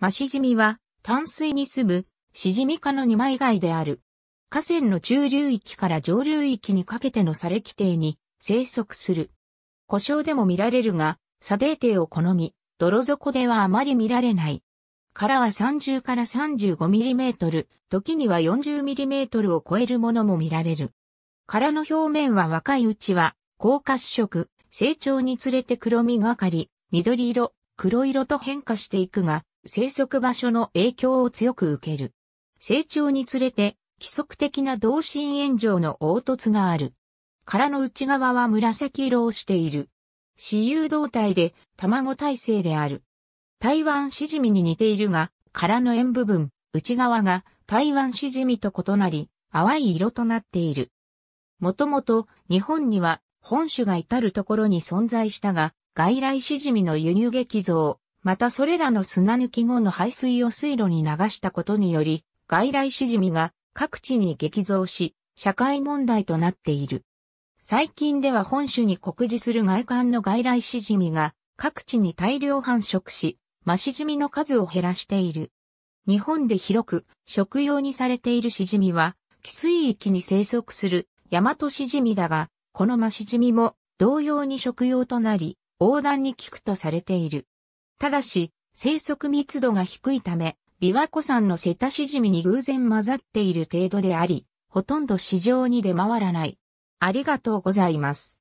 マシジミは淡水に住むシジミ科の二枚貝である。河川の中流域から上流域にかけての砂規定に生息する。故障でも見られるが、砂ー底を好み、泥底ではあまり見られない。殻は30から 35mm、時には 40mm を超えるものも見られる。殻の表面は若いうちは、高褐色、成長につれて黒みがかり、緑色、黒色と変化していくが、生息場所の影響を強く受ける。成長につれて、規則的な同心炎上の凹凸がある。殻の内側は紫色をしている。私有動体で卵体制である。台湾シジミに似ているが、殻の縁部分、内側が台湾シジミと異なり、淡い色となっている。もともと日本には本種が至るところに存在したが、外来シジミの輸入激増、またそれらの砂抜き後の排水を水路に流したことにより、外来しじみが各地に激増し、社会問題となっている。最近では本州に酷似する外観の外来しじみが各地に大量繁殖し、マシジミの数を減らしている。日本で広く食用にされているシジミは、寄水域に生息するヤマトシジミだが、このマシジミも同様に食用となり、横断に効くとされている。ただし、生息密度が低いため、琵琶湖産のセタシジミに偶然混ざっている程度であり、ほとんど市場に出回らない。ありがとうございます。